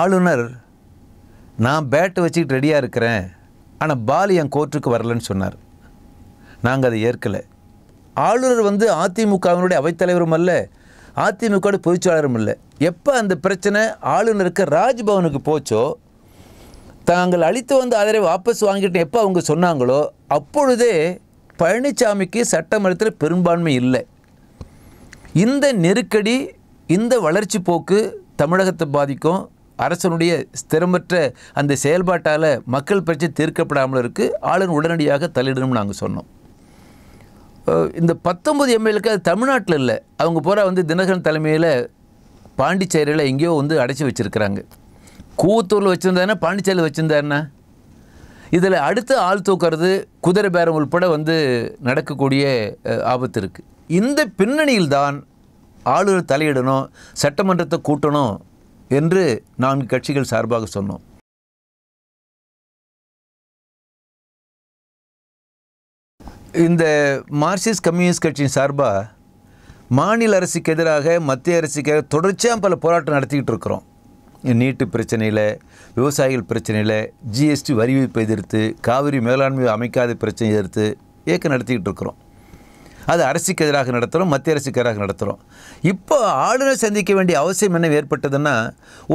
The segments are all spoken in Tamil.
ஆளுநர் நான் பேட்டு வச்சுக்கிட்டு ரெடியாக இருக்கிறேன் ஆனால் பாலு என் கோர்ட்டுக்கு வரலன்னு சொன்னார் நாங்கள் அதை ஏற்கலை ஆளுநர் வந்து அதிமுகவினுடைய அவைத்தலைவரும் அல்ல அதிமுகவோட பொதுச்சாளரும் இல்லை எப்போ அந்த பிரச்சனை ஆளுநருக்கு ராஜ்பவனுக்கு போச்சோ தாங்கள் அளித்து வந்த ஆதரவை வாபஸ் வாங்கிட்டு எப்போ அவங்க சொன்னாங்களோ அப்பொழுதே பழனிசாமிக்கு சட்டமன்றத்தில் பெரும்பான்மை இல்லை இந்த நெருக்கடி இந்த வளர்ச்சி போக்கு தமிழகத்தை பாதிக்கும் அரசனுடைய ஸ்திரமற்ற அந்த செயல்பாட்டால் மக்கள் பிரச்சனை தீர்க்கப்படாமல் இருக்குது ஆளுநர் உடனடியாக தலையிடணும்னு நாங்கள் சொன்னோம் இந்த பத்தொம்பது எம்எல்ஏக்கு அது தமிழ்நாட்டில் இல்லை அவங்க போகிற வந்து தினகரன் தலைமையில் பாண்டிச்சேரியில் எங்கேயோ வந்து அடைச்சி வச்சுருக்கிறாங்க கூத்தூரில் வச்சுருந்தாருன்னா பாண்டிச்சேரியில் வச்சுருந்தாருன்னா இதில் அடுத்து ஆள் தூக்கிறது குதிரை பேரம் உள்பட வந்து நடக்கக்கூடிய ஆபத்து இருக்குது இந்த பின்னணியில் தான் ஆளுநர் தலையிடணும் சட்டமன்றத்தை கூட்டணும் என்று நான்கு கட்சிகள் சார்பாக சொன்னோம் இந்த மார்க்சிஸ்ட் கம்யூனிஸ்ட் கட்சியின் சார்பாக மாநில அரசுக்கு எதிராக மத்திய அரசுக்கு தொடர்ச்சியாக பல போராட்டம் நடத்திக்கிட்டு இருக்கிறோம் நீட்டு பிரச்சனையில் விவசாயிகள் பிரச்சனையில் ஜிஎஸ்டி வரி விதிப்பை எதிர்த்து காவிரி மேலாண்மை அமைக்காத பிரச்சனை எதிர்த்து இயக்கம் நடத்திக்கிட்டு இருக்கிறோம் அது அரசுக்கு எதிராக நடத்துகிறோம் மத்திய அரசுக்கு எதிராக நடத்துகிறோம் இப்போ ஆளுநர் சந்திக்க வேண்டிய அவசியம் என்ன ஏற்பட்டதுன்னா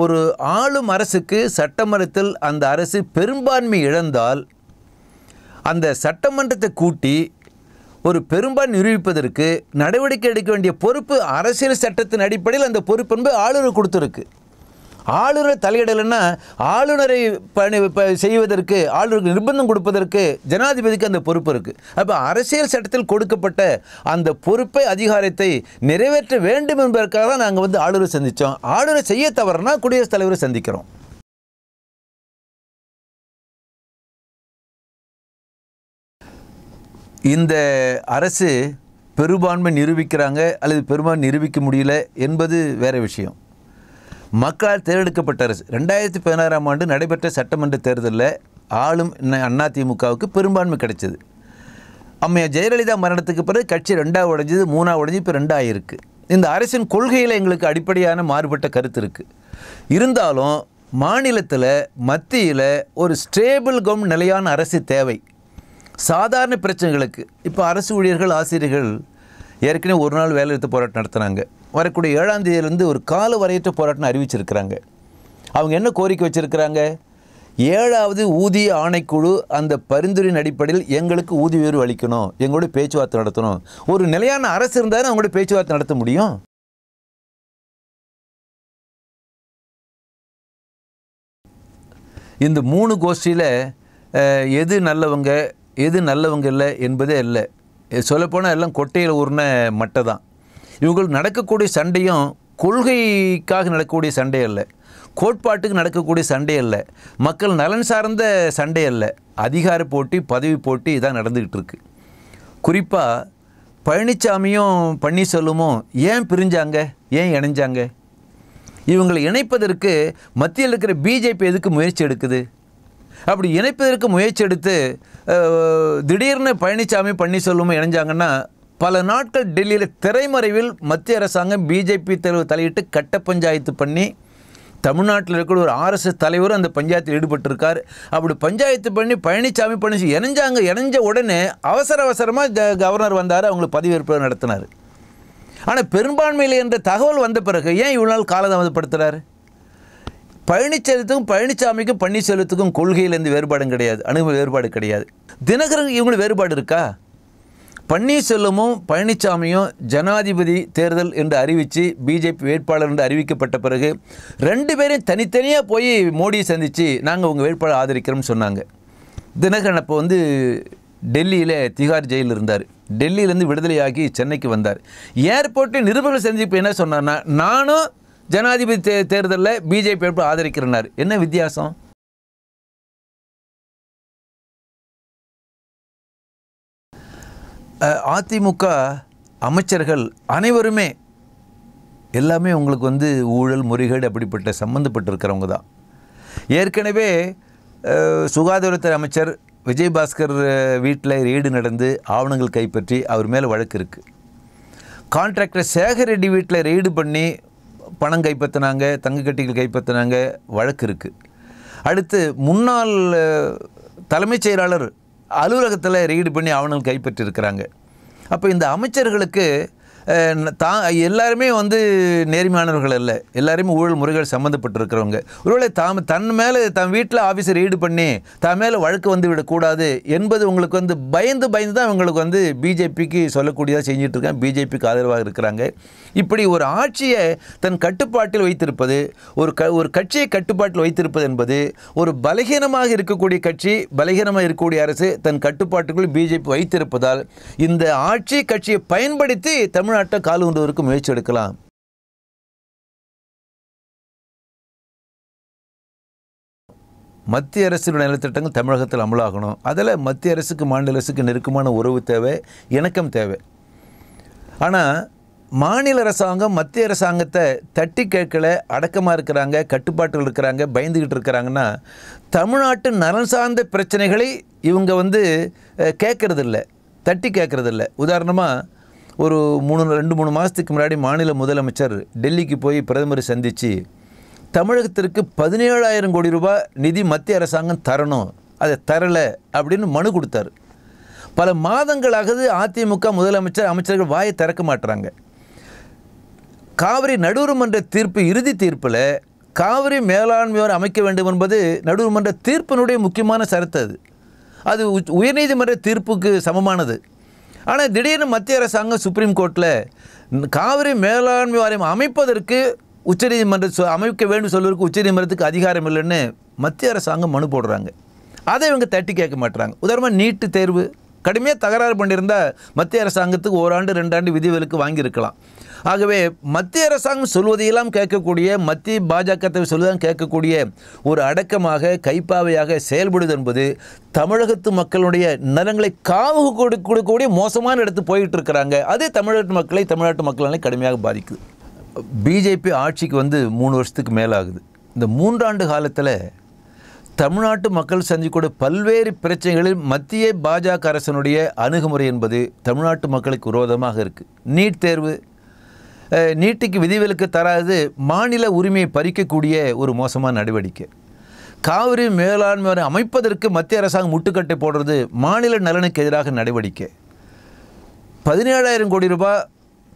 ஒரு ஆளும் அரசுக்கு சட்டமன்றத்தில் அந்த அரசு பெரும்பான்மை இழந்தால் அந்த சட்டமன்றத்தை கூட்டி ஒரு பெரும்பான் நிரூபிப்பதற்கு நடவடிக்கை எடுக்க வேண்டிய பொறுப்பு அரசியல் சட்டத்தின் அடிப்படையில் அந்த என்பது ஆளுநர் கொடுத்துருக்கு ஆளுநர் தலையிடலைன்னா ஆளுநரை பணி செய்வதற்கு ஆளுநருக்கு நிர்பந்தம் கொடுப்பதற்கு ஜனாதிபதிக்கு அந்த பொறுப்பு இருக்குது அப்போ அரசியல் சட்டத்தில் கொடுக்கப்பட்ட அந்த பொறுப்பை அதிகாரத்தை நிறைவேற்ற வேண்டும் என்பதற்காக தான் நாங்கள் வந்து ஆளுநரை சந்தித்தோம் ஆளுநரை செய்ய தவறுனா குடியரசுத் தலைவரை சந்திக்கிறோம் இந்த அரசு பெரும்பான்மை நிரூபிக்கிறாங்க அல்லது நிரூபிக்க முடியல என்பது விஷயம் மக்களால் தேர்ந்தெடுக்கப்பட்ட அரசு ரெண்டாயிரத்தி பதினாறாம் ஆண்டு நடைபெற்ற சட்டமன்ற தேர்தலில் ஆளும் அண்ணா திமுகவுக்கு பெரும்பான்மை கிடைச்சது அம்மையார் ஜெயலலிதா மரணத்துக்கு பிறகு கட்சி ரெண்டாக உடைஞ்சது மூணாக உடைஞ்சு இப்போ ரெண்டாக இந்த அரசின் கொள்கையில் எங்களுக்கு அடிப்படையான மாறுபட்ட கருத்து இருக்குது இருந்தாலும் மாநிலத்தில் மத்தியில் ஒரு ஸ்டேபிள் கம் நிலையான அரசு தேவை சாதாரண பிரச்சனைகளுக்கு இப்போ அரசு ஊழியர்கள் ஆசிரியர்கள் ஏற்கனவே ஒரு நாள் வேலைநிறுத்த போராட்டம் நடத்துனாங்க வரக்கூடிய ஏழாம் தேதியிலேருந்து ஒரு கால வரையற்ற போராட்டம் அறிவிச்சிருக்கிறாங்க அவங்க என்ன கோரிக்கை வச்சுருக்கிறாங்க ஏழாவது ஊதிய ஆணைக்குழு அந்த பரிந்துரையின் அடிப்படையில் எங்களுக்கு ஊதிய உயர்வு அளிக்கணும் எங்களோட பேச்சுவார்த்தை நடத்தணும் ஒரு நிலையான அரசு இருந்தால் அவங்களோட பேச்சுவார்த்தை நடத்த முடியும் இந்த மூணு கோஷ்டியில் எது நல்லவங்க எது நல்லவங்க இல்லை என்பதே இல்லை சொல்லப்போனால் எல்லாம் கொட்டையில் ஊர்ன மட்டை தான் இவங்கள் நடக்கக்கூடிய சண்டையும் கொள்கைக்காக நடக்கக்கூடிய சண்டை அல்ல கோட்பாட்டுக்கு நடக்கக்கூடிய சண்டை அல்ல மக்கள் நலன் சார்ந்த சண்டை அல்ல அதிகார போட்டி பதவி போட்டி இதான் நடந்துக்கிட்டு இருக்கு குறிப்பாக பழனிசாமியும் பன்னீர்செல்வமும் ஏன் பிரிஞ்சாங்க ஏன் இணைஞ்சாங்க இவங்களை இணைப்பதற்கு மத்தியில் இருக்கிற பிஜேபி எதுக்கு முயற்சி எடுக்குது அப்படி இணைப்பதற்கு முயற்சி எடுத்து திடீர்னு பழனிசாமி பன்னீர்செல்வமும் இணைஞ்சாங்கன்னா பல நாட்கள் டெல்லியில் திரைமறைவில் மத்திய அரசாங்கம் பிஜேபி தலைவர் தலையிட்டு கட்ட பஞ்சாயத்து பண்ணி தமிழ்நாட்டில் இருக்கிற ஒரு ஆர்எஸ்எஸ் தலைவரும் அந்த பஞ்சாயத்தில் ஈடுபட்டிருக்கார் அப்படி பஞ்சாயத்து பண்ணி பழனிசாமி பழனிச்சி இணைஞ்சாங்க இணைஞ்ச உடனே அவசர அவசரமாக கவர்னர் வந்தார் அவங்களுக்கு பதிவேற்பு நடத்தினார் ஆனால் பெரும்பான்மையில் என்ற தகவல் வந்த பிறகு ஏன் இவ்வளோ நாள் காலதாமதப்படுத்துகிறார் பழனிச்செல்வத்துக்கும் பழனிசாமிக்கும் பன்னீர்செல்வத்துக்கும் கொள்கையிலேருந்து வேறுபாடும் கிடையாது அணுகுமுறை வேறுபாடு கிடையாது தினகரன் இவங்களுக்கு வேறுபாடு இருக்கா பன்னீர்செல்வமும் பழனிசாமியும் ஜனாதிபதி தேர்தல் என்று அறிவித்து பிஜேபி வேட்பாளர் என்று அறிவிக்கப்பட்ட பிறகு ரெண்டு பேரும் தனித்தனியாக போய் மோடியை சந்தித்து நாங்கள் உங்கள் வேட்பாளர் ஆதரிக்கிறோம்னு சொன்னாங்க தினகரன் அப்போ வந்து டெல்லியில் திகார் ஜெயிலில் இருந்தார் டெல்லியிலேருந்து விடுதலையாகி சென்னைக்கு வந்தார் ஏர்போர்ட்டில் நிருபர்கள் சந்திப்பு என்ன சொன்னார்னா நானும் ஜனாதிபதி தே தேர்தலில் பிஜேபி வேட்பாளர் ஆதரிக்கிறேன்னார் என்ன வித்தியாசம் அதிமுக அமைச்சர்கள் அனைவருமே எல்லாமே உங்களுக்கு வந்து ஊழல் முறைகேடு அப்படிப்பட்ட சம்மந்தப்பட்டிருக்கிறவங்க தான் ஏற்கனவே சுகாதாரத்துறை அமைச்சர் விஜயபாஸ்கர் வீட்டில் ரெய்டு நடந்து ஆவணங்கள் கைப்பற்றி அவர் மேலே வழக்கு இருக்குது கான்ட்ராக்டர் சேகர் ரெட்டி வீட்டில் ரெய்டு பண்ணி பணம் கைப்பற்றினாங்க தங்கக்கட்டிகள் கைப்பற்றினாங்க வழக்கு இருக்குது அடுத்து முன்னாள் தலைமைச் செயலாளர் அலுவலகத்தில் ரீடு பண்ணி ஆவணங்கள் கைப்பற்றிருக்கிறாங்க அப்போ இந்த அமைச்சர்களுக்கு தான் எல்லாருமே வந்து நேர்மையானவர்கள் இல்லை எல்லாருமே ஊழல் முறைகள் சம்மந்தப்பட்டிருக்கிறவங்க ஒருவேளை தாம் தன் மேலே தன் வீட்டில் ஆஃபீஸர் ஈடு பண்ணி தன் மேலே வழக்கு வந்து விடக்கூடாது என்பது உங்களுக்கு வந்து பயந்து பயந்து தான் அவங்களுக்கு வந்து பிஜேபிக்கு சொல்லக்கூடியதாக செஞ்சிட்ருக்கேன் பிஜேபிக்கு ஆதரவாக இருக்கிறாங்க இப்படி ஒரு ஆட்சியை தன் கட்டுப்பாட்டில் வைத்திருப்பது ஒரு க ஒரு கட்சியை கட்டுப்பாட்டில் வைத்திருப்பது என்பது ஒரு பலகீனமாக இருக்கக்கூடிய கட்சி பலகீனமாக இருக்கக்கூடிய அரசு தன் கட்டுப்பாட்டுக்குள் பிஜேபி வைத்திருப்பதால் இந்த ஆட்சி கட்சியை பயன்படுத்தி தமிழ் தமிழ்நாட்டை கால் கொண்டுவதற்கு முயற்சி எடுக்கலாம் மத்திய அரசு நலத்திட்டங்கள் தமிழகத்தில் அமலாகணும் அதில் மத்திய அரசுக்கு மாநில அரசுக்கு நெருக்கமான உறவு தேவை இணக்கம் தேவை ஆனால் மாநில அரசாங்கம் மத்திய அரசாங்கத்தை தட்டி கேட்கல அடக்கமாக இருக்கிறாங்க கட்டுப்பாட்டில் இருக்கிறாங்க பயந்துக்கிட்டு இருக்கிறாங்கன்னா தமிழ்நாட்டு நலன் சார்ந்த பிரச்சனைகளை இவங்க வந்து கேட்கறதில்ல தட்டி கேட்கறதில்ல உதாரணமாக ஒரு மூணு ரெண்டு மூணு மாதத்துக்கு முன்னாடி மாநில முதலமைச்சர் டெல்லிக்கு போய் பிரதமர் சந்தித்து தமிழகத்திற்கு பதினேழாயிரம் கோடி ரூபாய் நிதி மத்திய அரசாங்கம் தரணும் அதை தரலை அப்படின்னு மனு கொடுத்தார் பல மாதங்களாகது அதிமுக முதலமைச்சர் அமைச்சர்கள் வாயை திறக்க மாட்டுறாங்க காவிரி நடுவர்மன்ற தீர்ப்பு இறுதி தீர்ப்பில் காவிரி மேலாண்மையோர் அமைக்க வேண்டும் என்பது நடுவர்மன்ற தீர்ப்பினுடைய முக்கியமான சரத்து அது அது உயர்நீதிமன்ற தீர்ப்புக்கு சமமானது ஆனால் திடீர்னு மத்திய அரசாங்கம் சுப்ரீம் கோர்ட்டில் காவிரி மேலாண்மை வாரியம் அமைப்பதற்கு உச்சநீதிமன்ற அமைக்க வேண்டும் சொல்வதற்கு உச்சநீதிமன்றத்துக்கு அதிகாரம் இல்லைன்னு மத்திய அரசாங்கம் மனு போடுறாங்க அதை இவங்க தட்டி கேட்க மாட்டுறாங்க உதாரணமாக நீட்டு தேர்வு கடுமையாக தகராறு பண்ணியிருந்தால் மத்திய அரசாங்கத்துக்கு ஓராண்டு ரெண்டாண்டு விதிவிலக்கு வாங்கியிருக்கலாம் ஆகவே மத்திய அரசாங்கம் சொல்வதையெல்லாம் கேட்கக்கூடிய மத்திய பாஜகத்தை சொல்லுதான் கேட்கக்கூடிய ஒரு அடக்கமாக கைப்பாவையாக செயல்படுது என்பது தமிழகத்து மக்களுடைய நலங்களை காவு கொடுக்கக்கூடிய மோசமான இடத்து போயிட்டு இருக்கிறாங்க அதே தமிழ்நாட்டு மக்களை தமிழ்நாட்டு மக்களை கடுமையாக பாதிக்குது பிஜேபி ஆட்சிக்கு வந்து மூணு வருஷத்துக்கு மேலாகுது இந்த மூன்றாண்டு காலத்தில் தமிழ்நாட்டு மக்கள் சந்திக்கக்கூடிய பல்வேறு பிரச்சனைகளில் மத்திய பாஜக அரசனுடைய அணுகுமுறை என்பது தமிழ்நாட்டு மக்களுக்கு விரோதமாக இருக்குது நீட் தேர்வு நீட்டுக்கு விதிவிலக்கு தராது மாநில உரிமையை பறிக்கக்கூடிய ஒரு மோசமான நடவடிக்கை காவிரி மேலாண்மை அமைப்பதற்கு மத்திய அரசாங்கம் முட்டுக்கட்டை போடுறது மாநில நலனுக்கு எதிராக நடவடிக்கை பதினேழாயிரம் கோடி ரூபாய்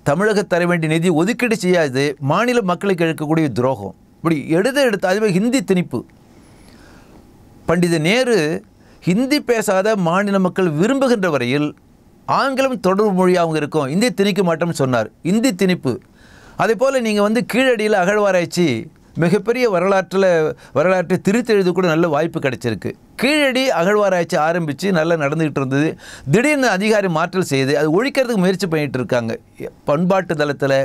தமிழக தர வேண்டிய நிதி ஒதுக்கீடு செய்யாது மாநில மக்களுக்கு எடுக்கக்கூடிய துரோகம் இப்படி எடுத்த எடுத்து அதுவே ஹிந்தி திணிப்பு பண்டித நேரு ஹிந்தி பேசாத மாநில மக்கள் விரும்புகின்ற வரையில் ஆங்கிலம் தொடர்பு மொழியாக அவங்க இருக்கும் இந்தி திணிக்க மாட்டோம்னு சொன்னார் இந்தி திணிப்பு அதே போல் நீங்கள் வந்து கீழடியில் அகழ்வாராய்ச்சி மிகப்பெரிய வரலாற்றில் வரலாற்றை திருத்தெழுது கூட நல்ல வாய்ப்பு கிடைச்சிருக்கு கீழடி அகழ்வாராய்ச்சி ஆரம்பித்து நல்லா நடந்துக்கிட்டு இருந்தது திடீர்னு அதிகாரி மாற்றல் செய்து அது ஒழிக்கிறதுக்கு முயற்சி பண்ணிகிட்டு இருக்காங்க பண்பாட்டு தளத்தில்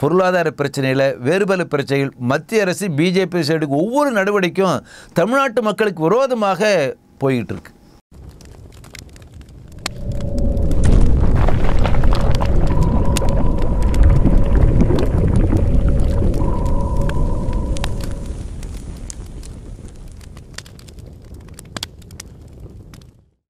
பொருளாதார பிரச்சனையில் வேறுபல பிரச்சனைகள் மத்திய அரசு பிஜேபி சைடுக்கு ஒவ்வொரு நடவடிக்கையும் தமிழ்நாட்டு மக்களுக்கு விரோதமாக போயிட்டுருக்கு